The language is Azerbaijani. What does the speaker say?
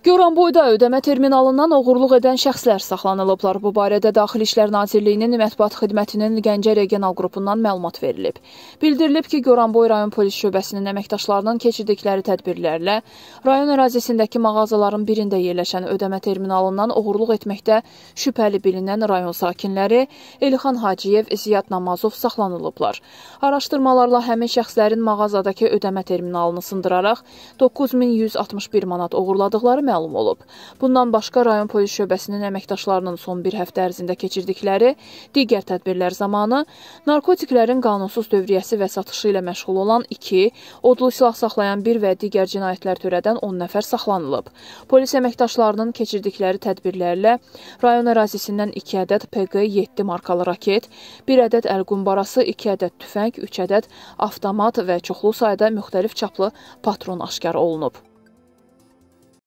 Goranboyda ödəmə terminalından oğurluq edən şəxslər saxlanılıblar. Bu barədə Daxili İşlər Nazirliyinin mətbuat xidmətinin Gəncə regional qrupundan məlumat verilib. Bildirilib ki, Goranboy rayon polis şöbəsinin əməkdaşlarının keçirdikləri tədbirlərlə rayon ərazisindəki mağazaların birində yerləşən ödəmə terminalından oğurluq etməkdə şübhəli bilinən rayon sakinləri Elxan Hacıyev, Ziyad Namazov saxlanılıblar. Araşdırmalarla həmin şəxslərin mağazadakı ödəmə terminalını sındıraraq 9161 manat oğurladıqları məlum olub. Bundan başqa rayon polis şöbəsinin əməkdaşlarının son bir həftə ərzində keçirdikləri digər tədbirlər zamanı narkotiklərin qanunsuz dövriyyəsi və satışı ilə məşğul olan 2, odlu silah saxlayan 1 və digər cinayətlər törədən 10 nəfər saxlanılıb. Polis əməkdaşlarının keçirdikləri tədbirlərlə rayon ərazisindən 2 ədəd PQ-7 markalı raket, 1 ədəd əl qumbarası, 2 ədəd tüfəng, 3 ədəd avtomat və çoxlu sayda müxtəlif çaplı patron aşkar olunub.